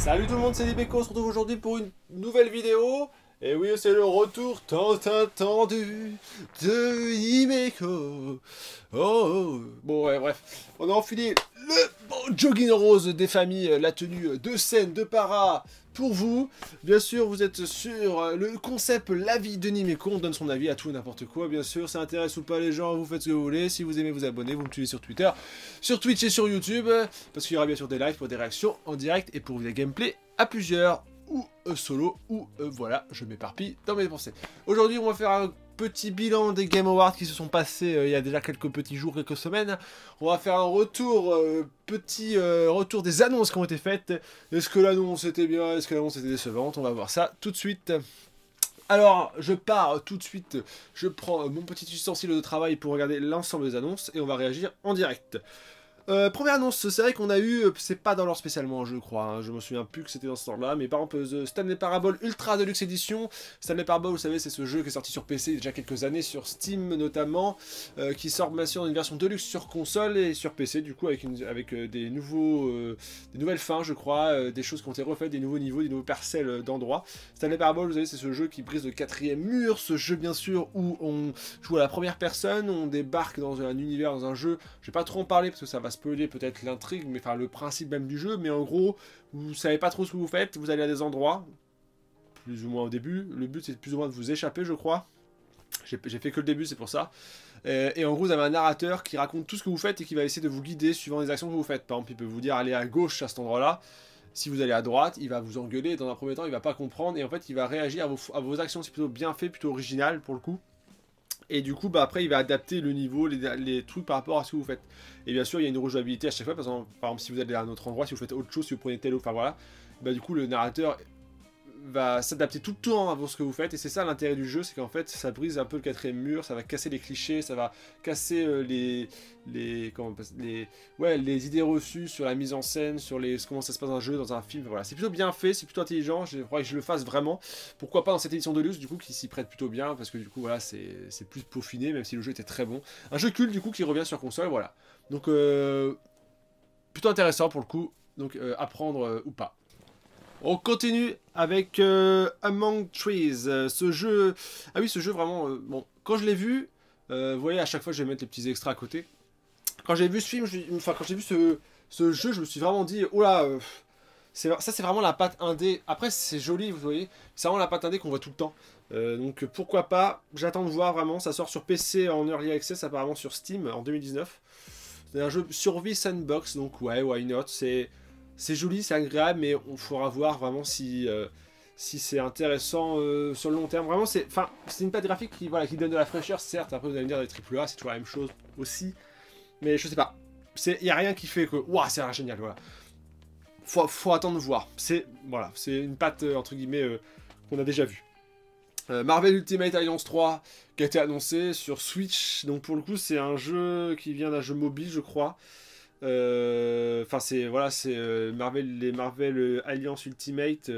Salut tout le monde, c'est Libéco, on se retrouve aujourd'hui pour une nouvelle vidéo. Et eh oui, c'est le retour tant attendu de Nimeko. Oh, oh, Bon, bref. On a enfilé le bon jogging rose des familles, euh, la tenue de scène, de para pour vous. Bien sûr, vous êtes sur euh, le concept La Vie de Nimeco. On donne son avis à tout et n'importe quoi, bien sûr. Ça intéresse ou pas les gens, vous faites ce que vous voulez. Si vous aimez vous abonner, vous me suivez sur Twitter, sur Twitch et sur YouTube. Euh, parce qu'il y aura bien sûr des lives pour des réactions en direct et pour des gameplays à plusieurs ou euh, solo, ou euh, voilà, je m'éparpille dans mes pensées. Aujourd'hui, on va faire un petit bilan des Game Awards qui se sont passés euh, il y a déjà quelques petits jours, quelques semaines. On va faire un retour, petit retour des annonces qui ont été faites. Est-ce que l'annonce était bien Est-ce que l'annonce était décevante On va voir ça tout de suite. Alors, je pars tout de suite, je prends mon petit ustensile de travail pour regarder l'ensemble des annonces et on va réagir en direct. Euh, première annonce, c'est vrai qu'on a eu, euh, c'est pas dans l'ordre spécialement je crois, hein. je me souviens plus que c'était dans ce temps là mais par exemple euh, The Stanley Parable Ultra Deluxe Edition, Stanley Parable vous savez c'est ce jeu qui est sorti sur PC déjà quelques années, sur Steam notamment, qui sort bien une version Deluxe sur console et sur PC du coup avec, avec des, nouveaux, des nouvelles fins je crois, des choses qui ont été refaites, des nouveaux niveaux, des nouveaux parcelles d'endroits. Stanley Parable vous savez c'est ce jeu qui brise le quatrième mur, ce jeu bien sûr où on joue à la première personne, on débarque dans un univers, dans un jeu, je vais pas trop en parler parce que ça va se peut-être l'intrigue, mais enfin le principe même du jeu, mais en gros, vous savez pas trop ce que vous faites, vous allez à des endroits, plus ou moins au début, le but c'est plus ou moins de vous échapper, je crois. J'ai fait que le début, c'est pour ça. Euh, et en gros, vous avez un narrateur qui raconte tout ce que vous faites et qui va essayer de vous guider suivant les actions que vous faites. Par exemple, il peut vous dire allez à gauche à cet endroit-là. Si vous allez à droite, il va vous engueuler. Dans un premier temps, il va pas comprendre. Et en fait, il va réagir à vos actions. C'est plutôt bien fait, plutôt original pour le coup et du coup, bah, après, il va adapter le niveau, les, les, trucs par rapport à ce que vous faites. Et bien sûr, il y a une rejouabilité à chaque fois, par exemple, si vous allez à un autre endroit, si vous faites autre chose, si vous prenez tel ou... enfin voilà, bah, du coup, le narrateur va s'adapter tout le temps à ce que vous faites, et c'est ça l'intérêt du jeu, c'est qu'en fait ça brise un peu le quatrième mur, ça va casser les clichés, ça va casser euh, les, les, ouais, les idées reçues sur la mise en scène, sur les, comment ça se passe dans un jeu, dans un film, voilà. C'est plutôt bien fait, c'est plutôt intelligent, je crois que je le fasse vraiment. Pourquoi pas dans cette édition de luxe, du coup, qui s'y prête plutôt bien, parce que du coup, voilà, c'est plus peaufiné, même si le jeu était très bon. Un jeu culte, du coup, qui revient sur console, voilà. Donc, euh, plutôt intéressant pour le coup, donc à euh, prendre ou pas. On continue avec euh, Among Trees. Euh, ce jeu... Ah oui, ce jeu vraiment... Euh, bon, quand je l'ai vu... vous voyez, à chaque fois, je vais mettre les petits extras à côté. Quand j'ai vu ce film, enfin, quand j'ai vu ce, jeu, je me suis vraiment dit... Oh là, ça c'est vraiment la patte indé. Après, c'est joli, vous voyez. C'est vraiment la patte indé qu'on voit tout le temps. donc pourquoi pas, j'attends de voir vraiment, ça sort sur PC en Early Access apparemment sur Steam en 2019. C'est un jeu survie sandbox, donc ouais, why not, c'est c'est joli, c'est agréable, mais on faudra voir vraiment si, euh, si c'est intéressant euh, sur le long terme. Vraiment, c'est une patte graphique qui, qui donne de la fraîcheur, certes. Après, vous allez me dire, les AAA, c'est toujours la même chose aussi. Mais je sais pas. Il n'y a rien qui fait que, waouh, c'est génial, voilà. Faut, faut attendre de voir. C'est voilà, une patte, euh, entre guillemets, qu'on a déjà vue. Marvel Ultimate Alliance 3 qui a été annoncé sur Switch. Donc pour le coup, c'est un jeu qui vient d'un jeu mobile, je crois. Euh, enfin, c'est voilà, c'est euh, Marvel, les Marvel euh, Alliance Ultimate.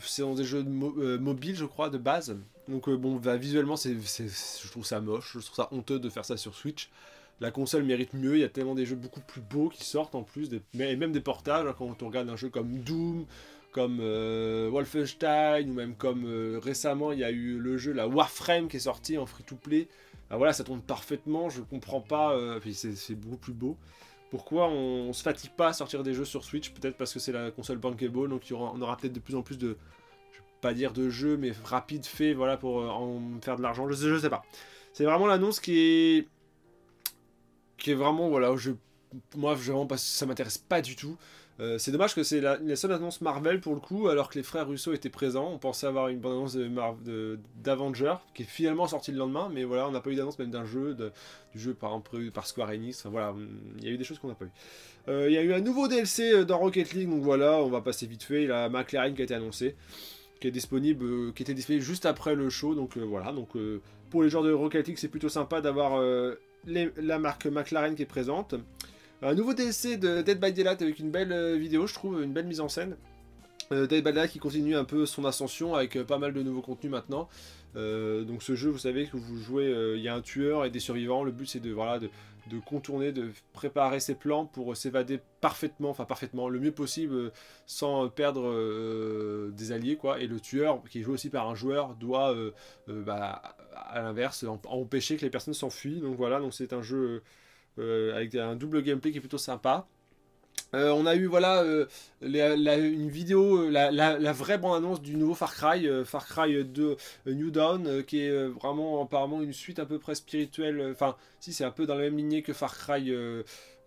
c'est dans des jeux mobiles, je crois, de base. Donc bon, bah, visuellement, c'est, je trouve ça moche, je trouve ça honteux de faire ça sur Switch la console mérite mieux, il y a tellement des jeux beaucoup plus beaux qui sortent en plus, et même des portages, hein, quand on regarde un jeu comme Doom, comme Wolfenstein, ou même comme récemment il y a eu le jeu la Warframe qui est sorti en free-to-play, bah, voilà ça tourne parfaitement, je comprends pas, c'est beaucoup plus beau pourquoi on, ne se fatigue pas à sortir des jeux sur Switch Peut-être parce que c'est la console bankable, donc on aura peut-être de plus en plus de, je pas dire de jeux, mais rapides faits, voilà, pour euh, en faire de l'argent. Je ne sais pas. C'est vraiment l'annonce qui est, qui est vraiment, voilà, je moi vraiment pas, ça m'intéresse pas du tout. Euh, c'est dommage que c'est la, seule annonce Marvel pour le coup, alors que les frères Russo étaient présents. On pensait avoir une bonne annonce d'Avengers qui est finalement sortie le lendemain, mais voilà, on n'a pas eu d'annonce même d'un jeu, du jeu par, Square Enix. voilà, il y a eu des choses qu'on n'a pas eu. Euh, il y a eu un nouveau DLC euh, dans Rocket League, donc voilà, on va passer vite fait. Il y a McLaren qui a été annoncé, qui est disponible, qui était disponible juste après le show, donc voilà. Donc pour les joueurs de Rocket League, c'est plutôt sympa d'avoir la marque McLaren qui est présente. Un nouveau DLC de Dead by Daylight avec une belle euh, vidéo, je trouve, une belle mise en scène. Euh, Dead by Daylight qui continue un peu son ascension avec euh, pas mal de nouveaux contenus maintenant. donc ce jeu, vous savez que vous jouez, il y a un tueur et des survivants. Le but c'est de voilà de, contourner, de préparer ses plans pour s'évader parfaitement, enfin parfaitement, le mieux possible, sans perdre des alliés quoi. Et le tueur, qui est joué aussi par un joueur, doit bah, à l'inverse empêcher que les personnes s'enfuient. Donc voilà, donc c'est un jeu euh, avec un double gameplay qui est plutôt sympa. Euh, on a eu voilà euh, la, une vidéo, la, vraie bande annonce du nouveau Far Cry, Far Cry 2 New Dawn, qui est vraiment apparemment une suite à peu près spirituelle. Enfin, si c'est un peu dans la même lignée que Far Cry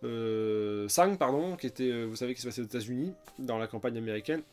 5, pardon, qui était, vous savez, qui se passait aux États-Unis dans la campagne américaine.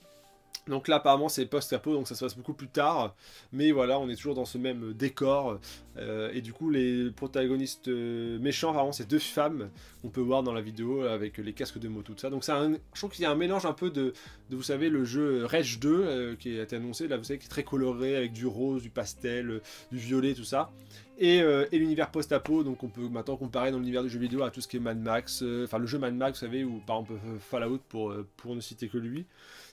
Donc là, apparemment, c'est post-apo, donc ça se passe beaucoup plus tard. Mais voilà, on est toujours dans ce même décor. Euh, et du coup, les protagonistes euh, méchants, vraiment c'est deux femmes qu'on peut voir dans la vidéo avec les casques de moto, tout ça. Donc c'est un, je trouve qu'il y a un mélange un peu de, vous savez, le jeu Rage 2 euh, qui a été annoncé. Là, vous savez, qui est très coloré avec du rose, du pastel, du violet, tout ça. Et, l'univers post-apo, donc on peut maintenant comparer dans l'univers du jeu vidéo à tout ce qui est Mad Max. Enfin, le jeu Mad Max, vous savez, ou par exemple Fallout pour, pour ne citer que lui.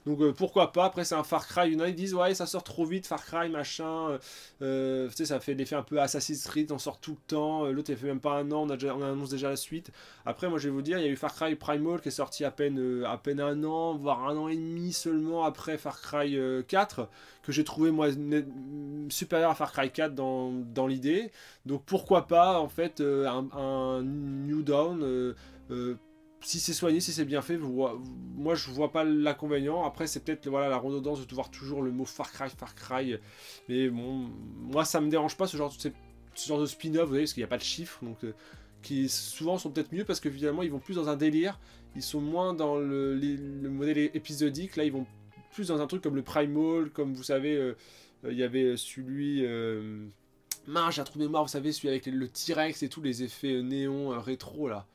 Donc euh, pourquoi pas, après c'est un Far Cry, ils disent ouais ça sort trop vite, Far Cry machin, euh, euh, ça fait l'effet un peu Assassin's Creed, on sort tout le temps, l'autre il fait même pas un an, on, a déjà, on, annonce déjà la suite. Après moi je vais vous dire, il y a eu Far Cry Primal qui est sorti à peine, à peine un an, voire un an et demi seulement après Far Cry 4, que j'ai trouvé moi supérieur à Far Cry 4 dans, l'idée. Donc pourquoi pas en fait un, New Dawn si c'est soigné, si c'est bien fait, moi je vois pas l'inconvénient. Après, c'est peut-être voilà, la redondance de voir toujours le mot Far Cry, Far Cry. Mais bon, moi ça me dérange pas ce genre de, spin-off, vous savez, parce qu'il n'y a pas de chiffres. Donc, euh, qui souvent sont peut-être mieux parce que finalement ils vont plus dans un délire. Ils sont moins dans le, modèle épisodique. Là, ils vont plus dans un truc comme le Primal, comme vous savez, euh, euh, il y avait celui. Marge à j'ai un trou de mémoire, vous savez, celui avec le T-Rex et tous les effets néon rétro là.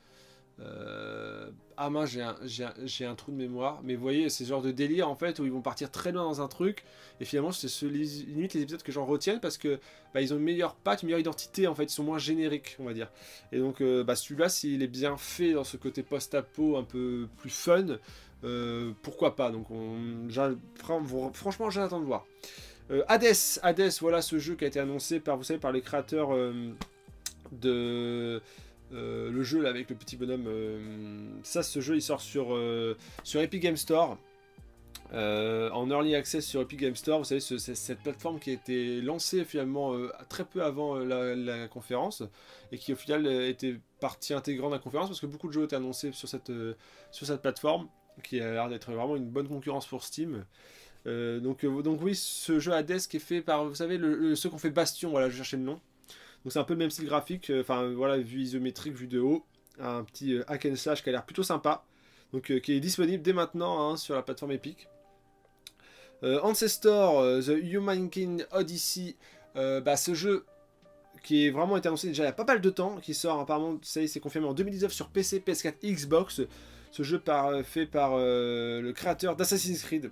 Euh, ah mince, j'ai un, un, trou de mémoire. Mais vous voyez, c'est ce genre de délire en fait où ils vont partir très loin dans un truc. Et finalement, c'est ce, limite les épisodes que j'en retiens parce que bah, ils ont une meilleure patte, une meilleure identité en fait. Ils sont moins génériques, on va dire. Et donc, euh, bah, celui-là, s'il est bien fait dans ce côté post-apo un peu plus fun, euh, pourquoi pas. Donc, on, franchement, j'attends de voir. Hades, Hades, voilà ce jeu qui a été annoncé par, vous savez, par les créateurs de. Euh, le jeu avec le petit bonhomme. Euh, ça, ce jeu il sort sur, euh, sur Epic Game Store. en early access sur Epic Game Store, vous savez, c'est cette plateforme qui a été lancée finalement très peu avant la, conférence et qui au final était partie intégrante de la conférence parce que beaucoup de jeux ont été annoncés sur cette, sur cette plateforme qui a l'air d'être vraiment une bonne concurrence pour Steam. donc, donc, oui, ce jeu à qui est fait par, vous savez, le, ce ceux qui fait Bastion, voilà, je cherchais le nom. Donc c'est un peu le même style graphique, euh, enfin voilà, vue isométrique, vue de haut. Un petit euh, hack and slash qui a l'air plutôt sympa. Donc euh, qui est disponible dès maintenant hein, sur la plateforme Epic. Ancestor, The Humankind Odyssey, bah, ce jeu qui est vraiment été annoncé déjà il y a pas mal de temps, qui sort apparemment, ça y est, c'est confirmé en 2019 sur PC, PS4, Xbox. Ce jeu par, fait par le créateur d'Assassin's Creed,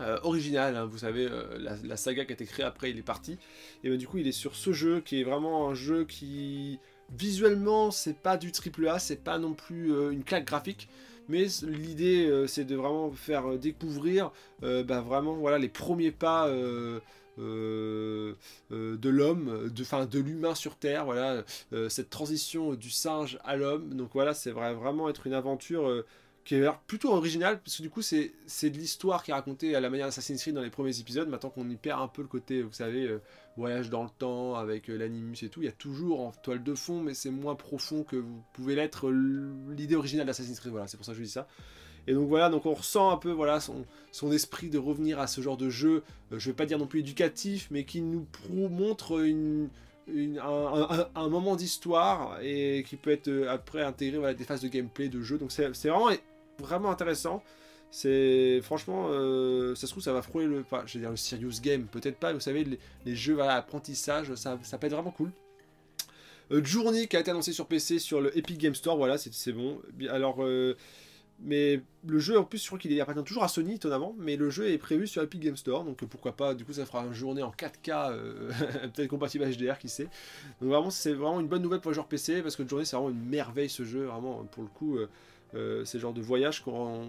euh, original, hein, vous savez, euh, la, saga qui a été créée après, il est parti. Et ben, du coup, il est sur ce jeu qui est vraiment un jeu qui, visuellement, c'est pas du triple A, c'est pas non plus euh, une claque graphique. Mais l'idée, c'est de vraiment faire découvrir ben, vraiment voilà, les premiers pas de l'homme, de, fin, de l'humain sur Terre, voilà, cette transition du singe à l'homme. Donc voilà, c'est vrai, vraiment être une aventure qui est plutôt original, parce que du coup, c'est de l'histoire qui est racontée à la manière d'Assassin's Creed dans les premiers épisodes. Maintenant qu'on y perd un peu le côté, vous savez, euh, voyage dans le temps avec euh, l'animus et tout, il y a toujours en toile de fond, mais c'est moins profond que vous pouvez l'être l'idée originale d'Assassin's Creed. Voilà, c'est pour ça que je dis ça. Et donc voilà, donc on ressent un peu voilà, son, son esprit de revenir à ce genre de jeu, euh, je vais pas dire non plus éducatif, mais qui nous montre une, un, moment d'histoire et qui peut être après intégré voilà, des phases de gameplay de jeu. Donc c'est vraiment vraiment intéressant. C'est franchement, euh, ça se trouve, ça va frôler le, pas, je veux dire le serious game, peut-être pas. Vous savez, les, jeux à apprentissage, ça, peut être vraiment cool. Euh, Journey qui a été annoncé sur PC sur le Epic Game Store, voilà, c'est bon. Alors, euh, mais le jeu, en plus, je crois qu'il appartient toujours à Sony, étonnamment, mais le jeu est prévu sur Epic Game Store, donc pourquoi pas, du coup, ça fera une journée en 4K, peut-être compatible HDR, qui sait. Donc vraiment, c'est vraiment une bonne nouvelle pour les joueurs PC, parce que Journey, c'est vraiment une merveille ce jeu, vraiment, pour le coup. Euh, c'est genre de voyage qu'on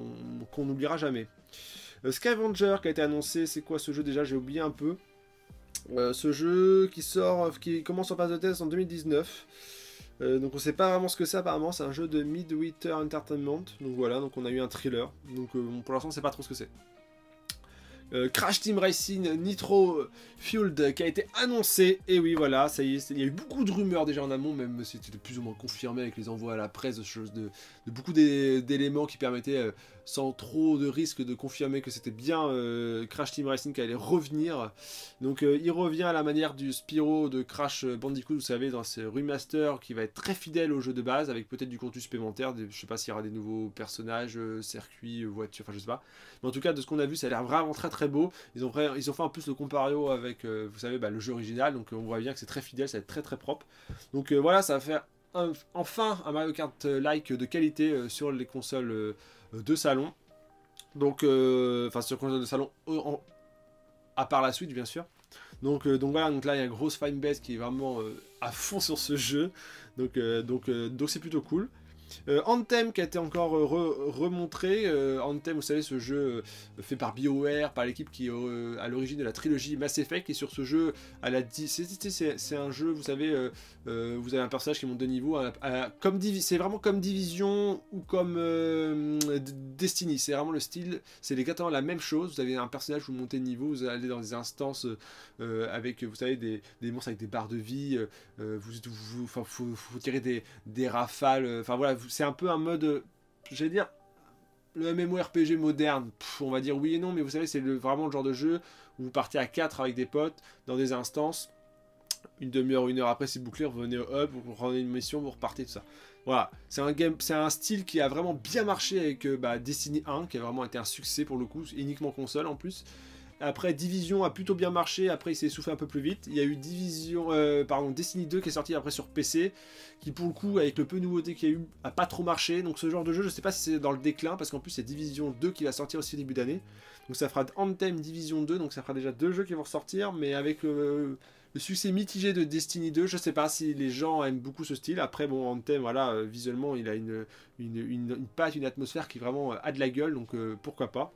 n'oubliera jamais. Euh, Skyvenger qui a été annoncé, c'est quoi ce jeu déjà J'ai oublié un peu. Euh, ce jeu qui sort, qui commence en phase de test en 2019. donc on ne sait pas vraiment ce que c'est apparemment, c'est un jeu de Midwinter Entertainment. Donc voilà, donc on a eu un thriller. Donc pour l'instant on ne sait pas trop ce que c'est. Euh, Crash Team Racing Nitro Fueled euh, qui a été annoncé. Et oui, voilà, ça y est, il y a eu beaucoup de rumeurs déjà en amont, même si c'était plus ou moins confirmé avec les envois à la presse, de, beaucoup d'éléments qui permettaient, euh, sans trop de risque, de confirmer que c'était bien Crash Team Racing qui allait revenir. Donc il revient à la manière du Spyro de Crash Bandicoot, vous savez, dans ce remaster qui va être très fidèle au jeu de base, avec peut-être du contenu supplémentaire, je sais pas s'il y aura des nouveaux personnages, circuits, voitures, enfin je sais pas. Mais en tout cas, de ce qu'on a vu, ça a l'air vraiment très très beau. Ils ont, ils ont fait en plus le compario avec, euh, vous savez, bah, le jeu original. Donc euh, on voit bien que c'est très fidèle, c'est très très propre. Donc euh, voilà, ça va faire enfin un Mario Kart-like de qualité sur les consoles de salon. Donc, enfin sur console de salon, en, à part la suite bien sûr. Donc, donc, voilà, donc là il y a une grosse base qui est vraiment à fond sur ce jeu. Donc donc donc c'est plutôt cool. Euh, Anthem qui a été encore euh, remontré. Euh, Anthem, vous savez, ce jeu fait par BioWare, par l'équipe qui est à l'origine de la trilogie Mass Effect. Et sur ce jeu, à la c'est un jeu, vous savez, vous avez un personnage qui monte de niveau. c'est vraiment comme Division ou comme Destiny. C'est vraiment le style. C'est exactement la même chose. Vous avez un personnage, vous montez de niveau, vous allez dans des instances avec, vous savez, des, monstres avec des barres de vie. vous, tirez des, des rafales. Enfin voilà c'est un peu un mode, euh, j'allais dire, le MMORPG moderne, on va dire oui et non, mais vous savez, c'est vraiment le genre de jeu où vous partez à 4 avec des potes dans des instances. Une demi-heure, une heure après, c'est bouclé, vous venez au hub, vous prenez une mission, vous repartez, tout ça. Voilà, c'est un, game, c'est un style qui a vraiment bien marché avec euh, bah, Destiny 1, qui a vraiment été un succès pour le coup, uniquement console en plus. Après, Division a plutôt bien marché. Après, il s'est soufflé un peu plus vite. Il y a eu Division, euh, pardon, Destiny 2 qui est sorti après sur PC, qui pour le coup, avec le peu de nouveautés qu'il y a eu, a pas trop marché. Donc ce genre de jeu, je sais pas si c'est dans le déclin, parce qu'en plus, c'est Division 2 qui va sortir aussi au début d'année. Donc ça fera Anthem Division 2, donc ça fera déjà deux jeux qui vont sortir, mais avec le, succès mitigé de Destiny 2, je sais pas si les gens aiment beaucoup ce style. Après, bon, Anthem, voilà, euh, visuellement, il a une, une, une, patte, une atmosphère qui vraiment euh, a de la gueule, donc pourquoi pas.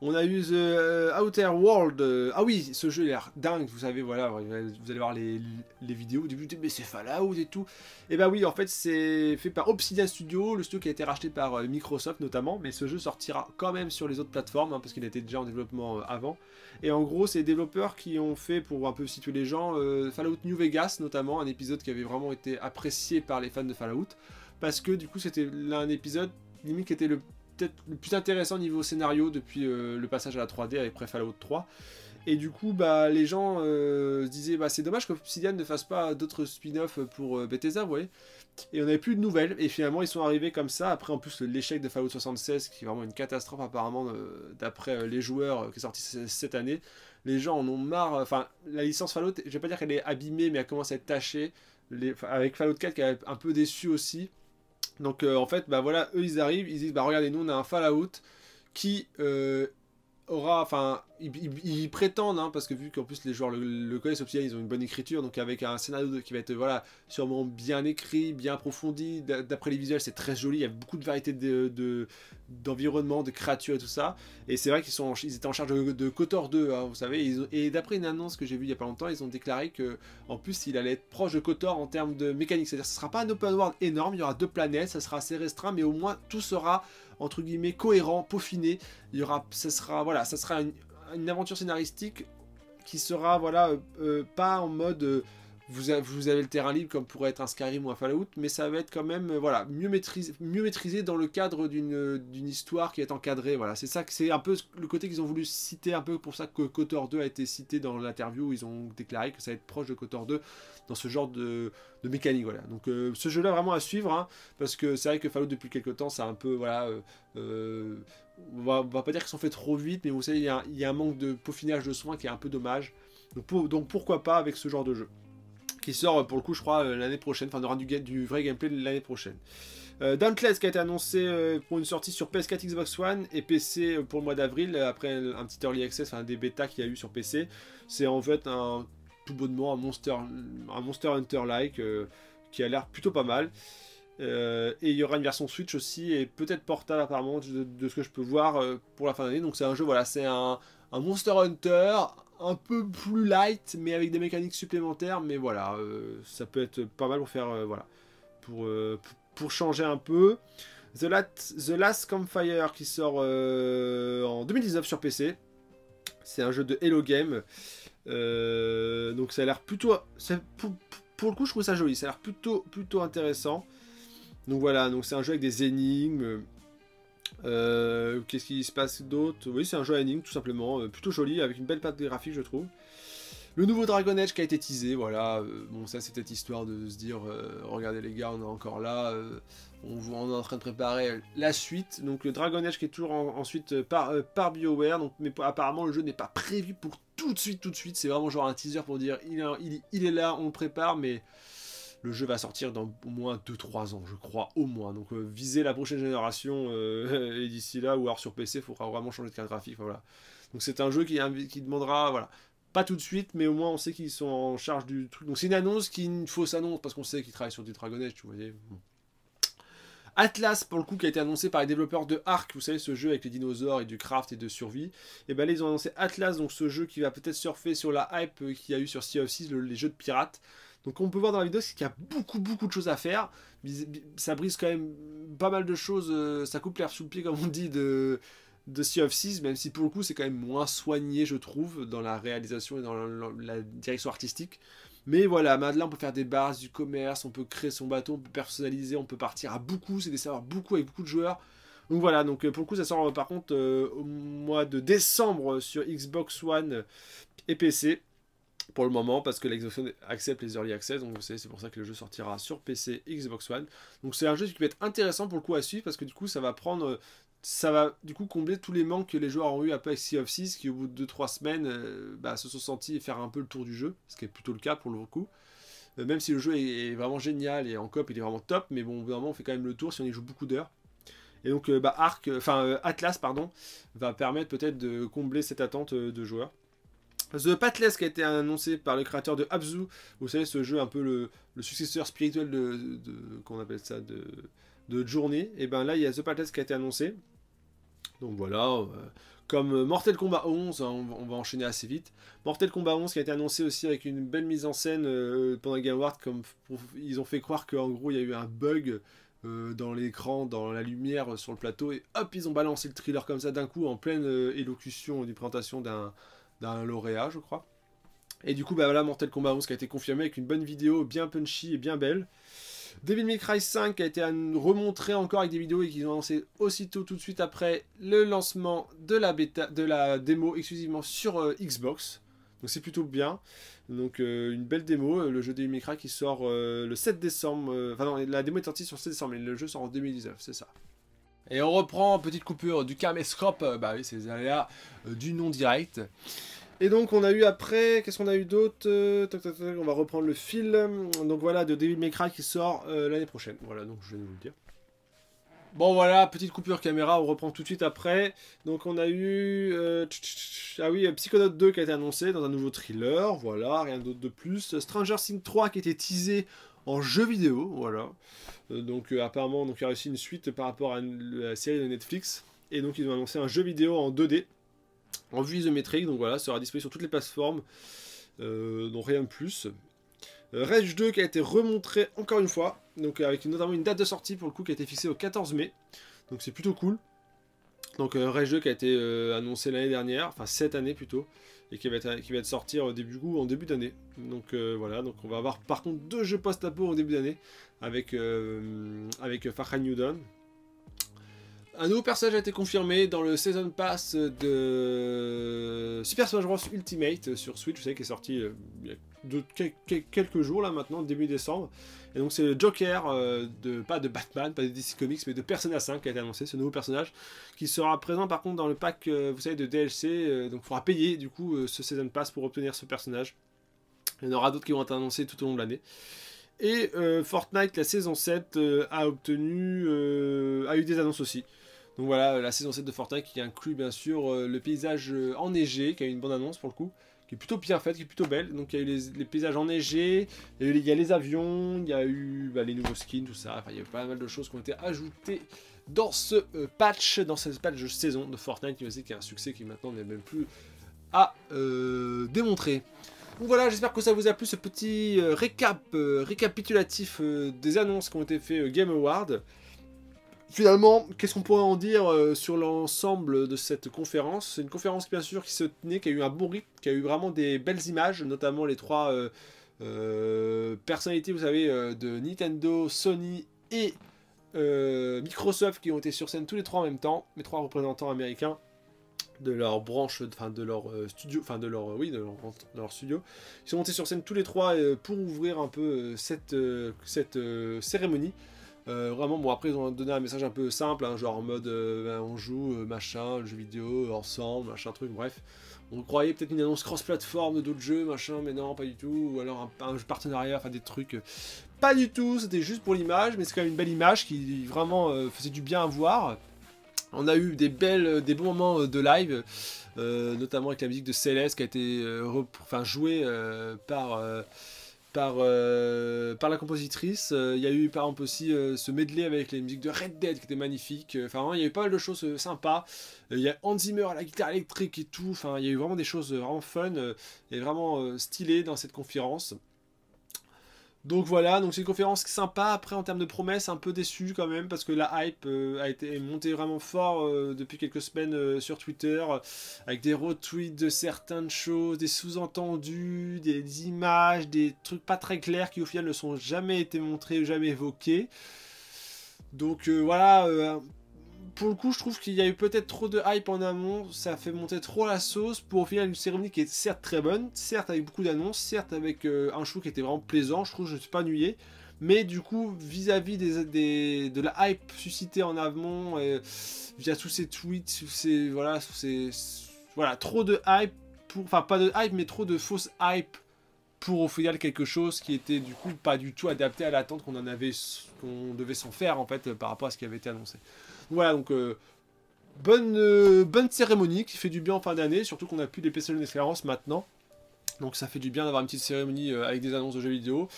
On a eu The euh, Outer World. Euh, ah oui, ce jeu est a l'air dingue, vous savez, voilà, vous allez voir les, vidéos, vous dites, mais c'est Fallout et tout. Et eh bah ben oui, en fait, c'est fait par Obsidian Studio, le studio qui a été racheté par euh, Microsoft notamment, mais ce jeu sortira quand même sur les autres plateformes, hein, parce qu'il était déjà en développement avant. Et en gros, c'est les développeurs qui ont fait, pour un peu situer les gens, Fallout New Vegas notamment, un épisode qui avait vraiment été apprécié par les fans de Fallout, parce que du coup, c'était un épisode limite qui était le peut-être le plus intéressant niveau scénario depuis euh, le passage à la 3D avec Pré-Fallout 3. Et du coup, bah, les gens euh, se disaient, bah, c'est dommage que Obsidian ne fasse pas d'autres spin-offs pour euh, Bethesda, vous voyez. Et on n'avait plus de nouvelles. Et finalement, ils sont arrivés comme ça. Après, en plus, l'échec de Fallout 76, qui est vraiment une catastrophe apparemment, d'après les joueurs qui est sorti cette année. Les gens en ont marre. Enfin, la licence Fallout, je vais pas dire qu'elle est abîmée, mais elle commence à être tachée. Les, avec Fallout 4, qui est un peu déçu aussi. Donc euh, en fait, bah voilà, eux ils arrivent, ils disent bah regardez, nous on a un Fallout qui euh, aura, enfin, ils, prétendent, hein, parce que vu qu'en plus les joueurs le, connaissent aussi, ils ont une bonne écriture, donc avec un scénario qui va être, voilà, sûrement bien écrit, bien approfondi, d'après les visuels, c'est très joli, il y a beaucoup de variétés d'environnement, de, d'environnement de, créatures et tout ça, et c'est vrai qu'ils sont, ils étaient en charge de, Cotor 2, hein, vous savez, et d'après une annonce que j'ai vue il y a pas longtemps, ils ont déclaré que, en plus, il allait être proche de Cotor en termes de mécanique, c'est-à-dire que ce sera pas un open world énorme, il y aura deux planètes, ça sera assez restreint, mais au moins tout sera entre guillemets cohérent, peaufiné. Il y aura, ça sera, voilà, ça sera une, aventure scénaristique qui sera, voilà, euh, euh, pas en mode euh, vous avez, vous avez le terrain libre comme pourrait être un Skyrim ou un Fallout, mais ça va être quand même euh, voilà, mieux, maîtrisé, mieux maîtrisé dans le cadre euh, d'une histoire qui est encadrée. Voilà. C'est ça que c'est un peu le côté qu'ils ont voulu citer, un peu pour ça que cotor 2 a été cité dans l'interview où ils ont déclaré que ça va être proche de Kotor 2 dans ce genre de, de mécanique. Voilà. Donc euh, ce jeu-là vraiment à suivre, hein, parce que c'est vrai que Fallout depuis quelques temps, ça a un peu voilà. on va, va pas dire qu'ils sont faits trop vite, mais vous savez, il y, a, un manque de peaufinage de soins qui est un peu dommage. Donc, donc pourquoi pas avec ce genre de jeu qui sort euh, pour le coup, je crois, euh, l'année prochaine. Enfin, on aura du, vrai gameplay l'année prochaine. Euh, Dauntless qui a été annoncé euh, pour une sortie sur PS4, Xbox One et PC pour le mois d'avril, après un petit early access, enfin des bêtas qu'il y a eu sur PC. C'est en fait un tout bonnement un Monster, un Monster Hunter-like qui a l'air plutôt pas mal. et il y aura une version Switch aussi et peut-être portable apparemment de, ce que je peux voir pour la fin d'année. Donc c'est un jeu, voilà, c'est un, un Monster Hunter, un peu plus light, mais avec des mécaniques supplémentaires. Mais voilà, euh, ça peut être pas mal pour faire, euh, voilà, euh, pour, pour changer un peu. The, The Last Campfire qui sort en 2019 sur PC. C'est un jeu de Hello Game. donc ça a l'air plutôt, pour, pour, le coup, je trouve ça joli. Ça a l'air plutôt, plutôt intéressant. Donc voilà, donc c'est un jeu avec des énigmes. Euh, qu'est-ce qui se passe d'autre Oui, c'est un jeu à tout simplement, euh, plutôt joli, avec une belle patte graphique, je trouve. Le nouveau Dragon Age qui a été teasé, voilà. Euh, bon, ça, c'est c'était histoire de se dire regardez les gars, on est encore là, on, vous est en train de préparer la suite. Donc, le Dragon Age qui est toujours ensuite par, BioWare, donc, mais apparemment, le jeu n'est pas prévu pour tout de suite, tout de suite. C'est vraiment genre un teaser pour dire il est là, on le prépare, mais le jeu va sortir dans au moins 2-3 ans, je crois, au moins. Donc euh, viser la prochaine génération, euh, et d'ici là, ou alors sur PC, il faudra vraiment changer de carte graphique, voilà. Donc c'est un jeu qui, qui demandera, voilà, pas tout de suite, mais au moins on sait qu'ils sont en charge du truc. Donc c'est une annonce qui est une fausse annonce, parce qu'on sait qu'ils travaillent sur du Dragon Age, Tu voyez. Atlas, pour le coup, qui a été annoncé par les développeurs de Ark, vous savez, ce jeu avec les dinosaures et du craft et de survie, et eh bien là, ils ont annoncé Atlas, donc ce jeu qui va peut-être surfer sur la hype euh, qu'il y a eu sur Sea of Thieves, les jeux de pirates. Donc on peut voir dans la vidéo, c'est qu'il y a beaucoup beaucoup de choses à faire. Ça brise quand même pas mal de choses, euh, ça coupe l'air sous le pied comme on dit de, Sea of Seas, même si pour le coup c'est quand même moins soigné je trouve dans la réalisation et dans la, direction artistique. Mais voilà, là on peut faire des bases du commerce, on peut créer son bateau, on peut personnaliser, on peut partir à beaucoup, c'est des serveurs beaucoup avec beaucoup de joueurs. Donc voilà, donc euh, pour le coup ça sort euh, par contre au mois de décembre sur Xbox One et PC pour le moment parce que l'Xbox accepte les early access. Donc vous savez, c'est pour ça que le jeu sortira sur PC, Xbox One. Donc c'est un jeu qui peut être intéressant pour le coup à suivre parce que du coup ça va prendre ça va du coup combler tous les manques que les joueurs ont eu après Sea of 6 qui au bout de 2-3 semaines euh, bah, se sont sentis faire un peu le tour du jeu, ce qui est plutôt le cas pour le coup. Euh, même si le jeu est, vraiment génial et en cop il est vraiment top, mais bon, au on fait quand même le tour si on y joue beaucoup d'heures. Et donc euh, bah, Arc, enfin Atlas pardon, va permettre peut-être de combler cette attente de joueurs. The Pathless qui a été annoncé par le créateur de Abzu, vous savez ce jeu un peu le, successeur spirituel de, qu'on appelle ça de, de journée, et ben là il y a The Pathless qui a été annoncé. Donc voilà, euh, comme Mortal Kombat 11, hein, on, va enchaîner assez vite. Mortal Kombat 11 qui a été annoncé aussi avec une belle mise en scène euh, pendant Game Award, comme ils ont fait croire qu'en gros il y a eu un bug. Euh, dans l'écran, dans la lumière, sur le plateau, et hop, ils ont balancé le thriller comme ça d'un coup, en pleine élocution, du présentation d'un, d'un lauréat, je crois. Et du coup, bah voilà, Mortal Kombat 11 qui a été confirmé avec une bonne vidéo bien punchy et bien belle. Devil May Cry 5 qui a été remontré encore avec des vidéos et qu'ils ont lancé aussitôt tout de suite après le lancement de la, bêta, de la démo exclusivement sur euh, Xbox. Donc c'est plutôt bien. Donc euh, une belle démo, euh, le jeu Devil May Cry qui sort le 7 décembre. Enfin non, la démo est sortie sur le 7 décembre, mais le jeu sort en 2019, c'est ça. Et on reprend, petite coupure du caméscope, bah oui, c'est les aléas du non-direct. Et donc on a eu après, qu'est-ce qu'on a eu d'autre euh, On va reprendre le fil. Donc voilà, de David May qui sort euh, l'année prochaine. Voilà, donc je vais vous le dire. Bon voilà, petite coupure caméra, on reprend tout de suite après. Donc on a eu... Euh, ah oui, Psychonaut 2 qui a été annoncé dans un nouveau thriller, voilà, rien d'autre de plus. Stranger Things 3 qui était teasé en jeu vidéo, voilà. donc apparemment, donc, il y a aussi une suite par rapport à la série de Netflix. Et donc ils ont annoncé un jeu vidéo en 2D en vue isométrique. Donc voilà, sera disponible sur toutes les plateformes. Euh, donc rien de plus. Euh, Rage 2 qui a été remontré encore une fois, donc avec notamment une date de sortie pour le coup qui a été fixée au 14 mai. Donc c'est plutôt cool. Donc euh, Rage 2 qui a été euh, annoncé l'année dernière, enfin cette année plutôt, et qui va être, qui va être sorti au début en début d'année. Donc voilà, donc on va avoir par contre deux jeux post-apo au début d'année avec, avec Far Cry New Dawn, un nouveau personnage a été confirmé dans le Season Pass de Super Smash Bros Ultimate sur Switch, vous savez, qui est sorti euh, il y a quelques jours là maintenant, début décembre. Et donc c'est le Joker, euh, de, pas de Batman, pas de DC Comics, mais de Persona 5 qui a été annoncé, ce nouveau personnage, qui sera présent par contre dans le pack, euh, vous savez, de DLC, donc il faudra payer du coup ce Season Pass pour obtenir ce personnage. Il y en aura d'autres qui vont être annoncés tout au long de l'année. Et Fortnite, la saison 7, a obtenu, a eu des annonces aussi. Donc voilà, euh, la saison 7 de Fortnite qui inclut bien sûr euh, le paysage euh, enneigé, qui a eu une bonne annonce pour le coup, qui est plutôt bien faite, qui est plutôt belle. Donc il y a eu les, paysages enneigés, il y, a les avions, il y a eu bah, les nouveaux skins, tout ça. Enfin, il y a eu pas mal de choses qui ont été ajoutées dans ce patch, dans cette patch de saison de Fortnite aussi qui est un succès qui maintenant n'est même plus à démontrer. Donc voilà, j'espère que ça vous a plu ce petit récap, récapitulatif des annonces qui ont été faites Game Award. Finalement, qu'est-ce qu'on pourrait en dire euh, sur l'ensemble de cette conférence C'est une conférence, bien sûr, qui se tenait, qui a eu un bon rythme, qui a eu vraiment des belles images, notamment les trois euh, euh, personnalités, vous savez, de Nintendo, Sony et Microsoft qui ont été sur scène tous les trois en même temps, les trois représentants américains de leur branche, de leur studio, enfin de leur, oui, de leur, studio. Ils sont montés sur scène tous les trois pour ouvrir un peu cette cérémonie. Euh, vraiment, bon, après, ils ont donné un message un peu simple, hein, genre en mode euh, ben, on joue, euh, machin, jeu vidéo, ensemble, machin, truc, bref. On croyait peut-être une annonce cross-plateforme d'autres jeux, machin, mais non, pas du tout. Ou alors un, partenariat, enfin des trucs. Pas du tout, c'était juste pour l'image, mais c'est quand même une belle image qui vraiment faisait du bien à voir. On a eu des belles, des bons moments de live, notamment avec la musique de Céleste qui a été enfin, jouée par par, euh, par la compositrice. Euh, il y a eu par exemple aussi euh, ce medley avec les musiques de Red Dead qui était magnifique. Enfin, il y a eu pas mal de choses sympas. Il y a Hans à la guitare électrique et tout. Enfin, il y a eu vraiment des choses vraiment fun et vraiment stylées dans cette conférence. Donc voilà, donc c'est une conférence sympa. Après, en termes de promesses, un peu déçu quand même parce que la hype euh, a été montée vraiment fort euh, depuis quelques semaines euh, sur Twitter avec des retweets de certaines choses, des sous-entendus, des images, des trucs pas très clairs qui au final ne sont jamais été montrés, jamais évoqués. Donc voilà, pour le coup, je trouve qu'il y a eu peut-être trop de hype en amont, ça fait monter trop la sauce pour au final une cérémonie qui est certes très bonne, certes avec beaucoup d'annonces, certes avec euh, un show qui était vraiment plaisant, je trouve que je ne suis pas ennuyé, mais du coup, vis-à-vis des, de la hype suscitée en amont, euh, via tous ces tweets, voilà, voilà, trop de hype, pour, enfin pas de hype, mais trop de fausse hype pour au final quelque chose qui était du coup pas du tout adapté à l'attente qu'on en avait, qu'on devait s'en faire en fait euh, par rapport à ce qui avait été annoncé. Voilà, donc euh, bonne, euh, bonne cérémonie qui fait du bien en fin d'année, surtout qu'on a plus les une maintenant. Donc ça fait du bien d'avoir une petite cérémonie euh, avec des annonces de jeux vidéo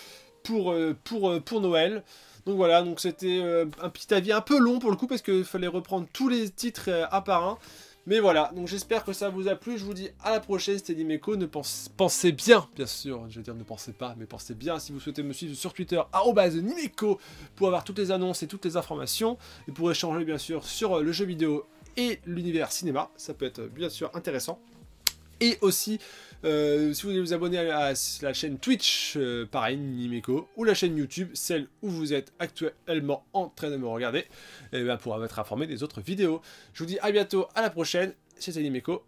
pour, pour, pour Noël. Donc voilà, donc c'était un petit avis un peu long pour le coup parce qu'il fallait reprendre tous les titres à part un. Mais voilà, donc j'espère que ça vous a plu. Je vous dis à la prochaine, c'était Nimeco, Ne pensez bien, bien sûr. Je vais dire ne pensez pas, mais pensez bien. Si vous souhaitez me suivre sur Twitter, Nimeco, pour avoir toutes les annonces et toutes les informations. Et pour échanger, bien sûr, sur euh, le jeu vidéo et l'univers cinéma. Ça peut être, euh, bien sûr, intéressant et aussi euh, si vous voulez vous abonner à la chaîne Twitch, euh, pareil, Nimeco, ou la chaîne YouTube, celle où vous êtes actuellement en train de me regarder, et eh ben, pour être informé des autres vidéos. Je vous dis à bientôt, à la prochaine, c'était Nimeco.